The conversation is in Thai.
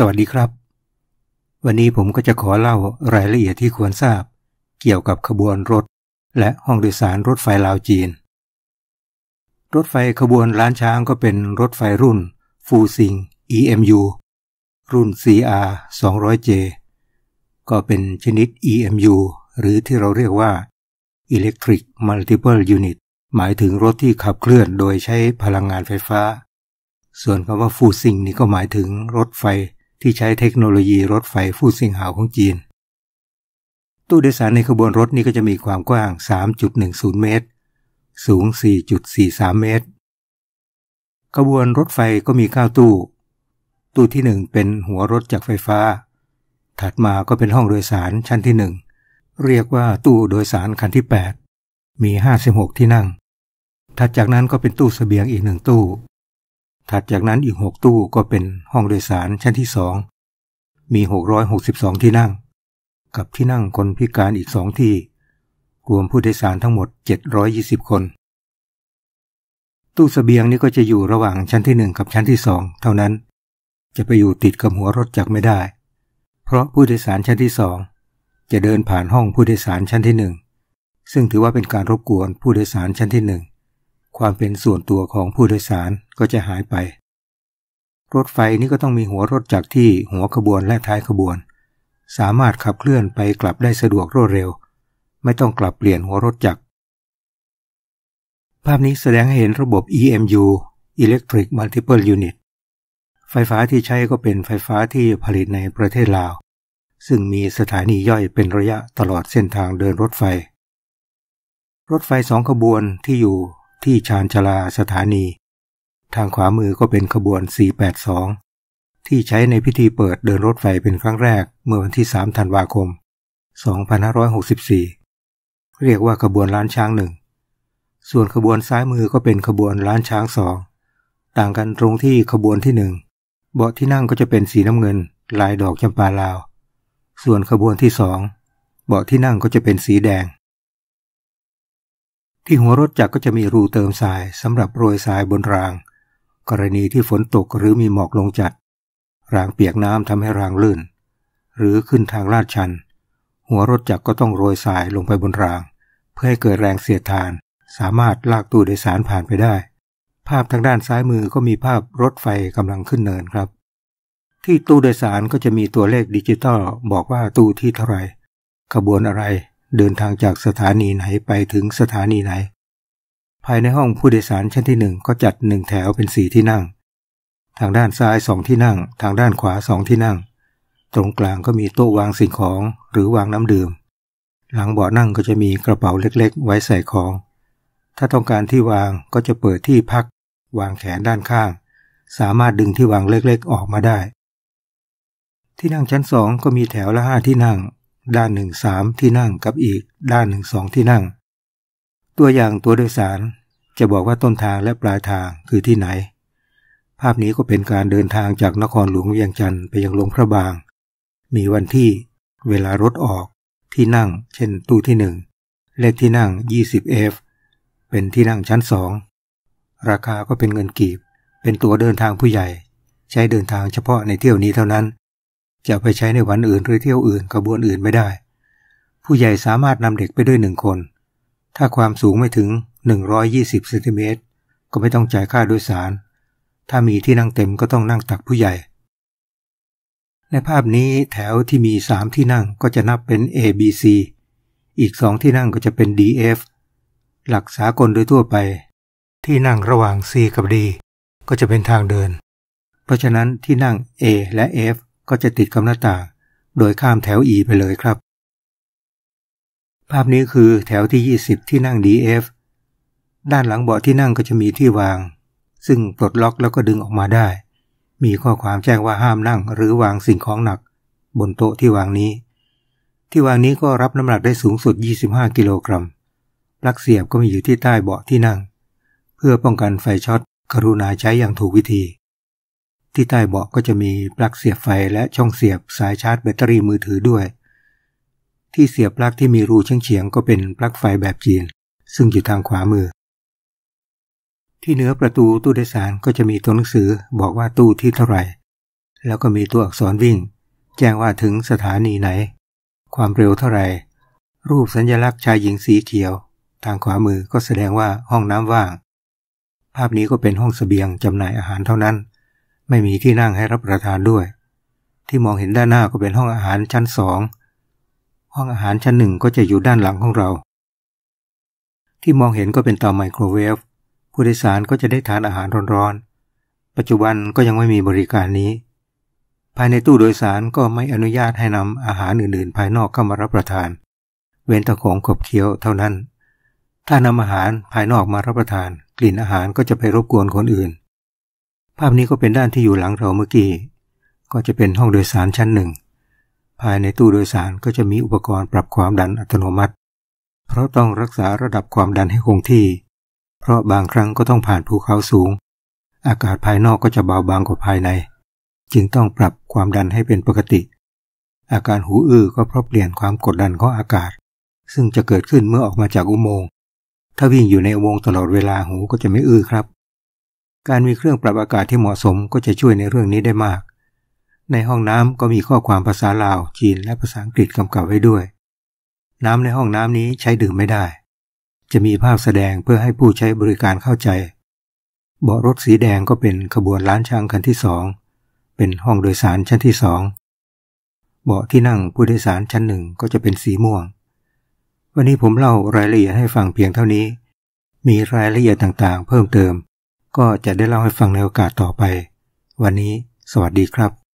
สวัสดีครับ วันนี้ผมก็จะขอเล่ารายละเอียดที่ควรทราบ เกี่ยวกับขบวนรถ และห้องโดยสารรถไฟลาวจีน รถไฟขบวนล้านช้างก็เป็นรถไฟรุ่นฟูซิง EMU รุ่น CR 200J ก็เป็นชนิด EMU หรือที่เราเรียกว่า Electric Multiple Unit หมายถึงรถที่ขับเคลื่อนโดยใช้พลังงานไฟฟ้า ส่วนคำว่าฟูซิงนี่ก็หมายถึงรถไฟที่ใช้เทคโนโลยีรถไฟฟู่ซิงหาวของจีน ตู้โดยสารในขบวนรถนี้ก็จะมีความกว้าง 3.10 เมตร สูง 4.43 เมตร ขบวนรถไฟก็มี 9 ตู้ ตู้ที่ 1 เป็นหัวรถจากไฟฟ้า ถัดมาก็เป็นห้องโดยสารชั้นที่ 1 เรียกว่าตู้โดยสารคันที่ 8 มี 56 ที่นั่ง ถัดจากนั้นก็เป็นตู้สเสบียงอีกหนึ่งตู้ถัดจากนั้นอีกหกตู้ก็เป็นห้องโดยสารชั้นที่สอง มีหกร้อยหกสิบสองที่นั่ง กับที่นั่งคนพิการอีกสองที่รวมผู้โดยสารทั้งหมดเจ็ดร้อยยี่สิบคน ตู้สเสบียงนี้ก็จะอยู่ระหว่างชั้นที่หนึ่งกับชั้นที่สองเท่านั้นจะไปอยู่ติดกับหัวรถจักรไม่ได้ เพราะผู้โดยสารชั้นที่สองจะเดินผ่านห้องผู้โดยสารชั้นที่หนึ่งซึ่งถือว่าเป็นการรบกวนผู้โดยสารชั้นที่หนึ่งความเป็นส่วนตัวของผู้โดยสารก็จะหายไป รถไฟนี้ก็ต้องมีหัวรถจักรที่หัวขบวนและท้ายขบวน สามารถขับเคลื่อนไปกลับได้สะดวกรวดเร็ว ไม่ต้องกลับเปลี่ยนหัวรถจักร ภาพนี้แสดงให้เห็นระบบ EMU Electric Multiple Unit ไฟฟ้าที่ใช้ก็เป็นไฟฟ้าที่ผลิตในประเทศลาว ซึ่งมีสถานีย่อยเป็นระยะตลอดเส้นทางเดินรถไฟ รถไฟสองขบวนที่อยู่ที่ชานชลาสถานี ทางขวามือก็เป็นขบวน 482 ที่ใช้ในพิธีเปิดเดินรถไฟเป็นครั้งแรก เมื่อวันที่ 3 ธันวาคม 2564 เรียกว่าขบวนล้านช้างหนึ่ง ส่วนขบวนซ้ายมือก็เป็นขบวนล้านช้างสอง ต่างกันตรงที่ขบวนที่หนึ่งเบาะที่นั่งก็จะเป็นสีน้ำเงิน ลายดอกจำปาลาว ส่วนขบวนที่สองเบาะที่นั่งก็จะเป็นสีแดงที่หัวรถจักรก็จะมีรูเติมทรายสำหรับโรยทรายบนราง กรณีที่ฝนตกหรือมีหมอกลงจัด รางเปียกน้ำทำให้รางลื่น หรือขึ้นทางลาดชัน หัวรถจักรก็ต้องโรยทรายลงไปบนราง เพื่อให้เกิดแรงเสียดทาน สามารถลากตู้โดยสารผ่านไปได้ ภาพทางด้านซ้ายมือก็มีภาพรถไฟกำลังขึ้นเนินครับ ที่ตู้โดยสารก็จะมีตัวเลขดิจิตอลบอกว่าตู้ที่เท่าไรขบวนอะไรเดินทางจากสถานีไหนไปถึงสถานีไหน ภายในห้องผู้โดยสารชั้นที่หนึ่งก็จัดหนึ่งแถวเป็นสี่ที่นั่ง ทางด้านซ้ายสองที่นั่ง ทางด้านขวาสองที่นั่ง ตรงกลางก็มีโต๊ะวางสิ่งของหรือวางน้ำดื่ม หลังเบาะนั่งก็จะมีกระเป๋าเล็กๆ ไว้ใส่ของ ถ้าต้องการที่วางก็จะเปิดที่พัก วางแขนด้านข้าง สามารถดึงที่วางเล็กๆออกมาได้ ที่นั่งชั้นสองก็มีแถวละห้าที่นั่งด้านหนึ่งสามที่นั่งกับอีกด้านหนึ่งสองที่นั่ง ตัวอย่างตัวโดยสารจะบอกว่าต้นทางและปลายทางคือที่ไหน ภาพนี้ก็เป็นการเดินทางจากนครหลวงเวียงจันทร์ไปยังลงพระบาง มีวันที่เวลารถออกที่นั่งเช่นตู้ที่หนึ่งเลขที่นั่ง 20F เป็นที่นั่งชั้นสองราคาก็เป็นเงินกีบเป็นตัวเดินทางผู้ใหญ่ ใช้เดินทางเฉพาะในเที่ยวนี้เท่านั้นจะไปใช้ในวันอื่นหรือเที่ยวอื่นขบวนอื่นไม่ได้ ผู้ใหญ่สามารถนำเด็กไปด้วยหนึ่งคน ถ้าความสูงไม่ถึง 120ซนติเมตรก็ไม่ต้องจ่ายค่าโดยสาร ถ้ามีที่นั่งเต็มก็ต้องนั่งตักผู้ใหญ่ ในภาพนี้แถวที่มี3ที่นั่งก็จะนับเป็น A B C อีก2ที่นั่งก็จะเป็น D F หลักสากลโดยทั่วไป ที่นั่งระหว่าง C กับ D ก็จะเป็นทางเดิน เพราะฉะนั้นที่นั่ง A และ F ก็จะติดกับหน้าต่างโดยข้ามแถว E ไปเลยครับ ภาพนี้คือแถวที่ 20 ที่นั่ง DF ด้านหลังเบาะที่นั่งก็จะมีที่วาง ซึ่งปลดล็อกแล้วก็ดึงออกมาได้ มีข้อความแจ้งว่าห้ามนั่ง หรือวางสิ่งของหนัก บนโต๊ะที่วางนี้ ที่วางนี้ก็รับน้ำหนักได้สูงสุด 25 กิโลกรัมปลั๊กเสียบก็มีอยู่ที่ใต้เบาะที่นั่ง เพื่อป้องกันไฟช็อตกรุณาใช้อย่างถูกวิธีที่ใต้เบาะก็จะมีปลั๊กเสียบไฟและช่องเสียบสายชาร์จแบตเตอรี่มือถือด้วย ที่เสียบปลั๊กที่มีรูเฉียงๆก็เป็นปลั๊กไฟแบบจีน ซึ่งอยู่ทางขวามือ ที่เหนือประตูตู้โดยสารก็จะมีตัวหนังสือบอกว่าตู้ที่เท่าไหร่ แล้วก็มีตัวอักษรวิ่ง แจ้งว่าถึงสถานีไหน ความเร็วเท่าไหร่รูปสัญญลักษณ์ชายหญิงสีเขียว ทางขวามือก็แสดงว่าห้องน้ำว่าง ภาพนี้ก็เป็นห้องสเสบียงจำหน่ายอาหารเท่านั้นไม่มีที่นั่งให้รับประทานด้วย ที่มองเห็นด้านหน้าก็เป็นห้องอาหารชั้นสองห้องอาหารชั้นหนึ่งก็จะอยู่ด้านหลังของเรา ที่มองเห็นก็เป็นเตาไมโครเวฟผู้โดยสารก็จะได้ทานอาหารร้อนๆปัจจุบันก็ยังไม่มีบริการนี้ ภายในตู้โดยสารก็ไม่อนุญาตให้นำอาหารอื่น ๆ ภายนอกเข้ามารับประทาน เว้นแต่ของขบเคี้ยวเท่านั้น ถ้านำอาหารภายนอกมารับประทาน กลิ่นอาหารก็จะไปรบกวนคนอื่นภาพนี้ก็เป็นด้านที่อยู่หลังเราเมื่อกี้ ก็จะเป็นห้องโดยสารชั้นหนึ่ง ภายในตู้โดยสารก็จะมีอุปกรณ์ปรับความดันอัตโนมัติ เพราะต้องรักษาระดับความดันให้คงที่ เพราะบางครั้งก็ต้องผ่านภูเขาสูง อากาศภายนอกก็จะเบาบางกว่าภายใน จึงต้องปรับความดันให้เป็นปกติ อาการหูอื้อก็เพราะเปลี่ยนความกดดันของอากาศ ซึ่งจะเกิดขึ้นเมื่อออกมาจากอุโมงค์ ถ้าวิ่งอยู่ในอุโมงค์ตลอดเวลาหูก็จะไม่อื้อครับการมีเครื่องปรับอากาศที่เหมาะสมก็จะช่วยในเรื่องนี้ได้มาก ในห้องน้ำก็มีข้อความภาษาลาว จีน และภาษาอังกฤษกำกับไว้ด้วย น้ำในห้องน้ำนี้ใช้ดื่มไม่ได้ จะมีภาพแสดงเพื่อให้ผู้ใช้บริการเข้าใจ เบาะรถสีแดงก็เป็นขบวนล้านช้างคันที่สอง เป็นห้องโดยสารชั้นที่สอง เบาะที่นั่งผู้โดยสารชั้นหนึ่งก็จะเป็นสีม่วง วันนี้ผมเล่ารายละเอียดให้ฟังเพียงเท่านี้ มีรายละเอียดต่างๆ เพิ่มเติมก็จะได้เล่าให้ฟังในโอกาสต่อไป วันนี้สวัสดีครับ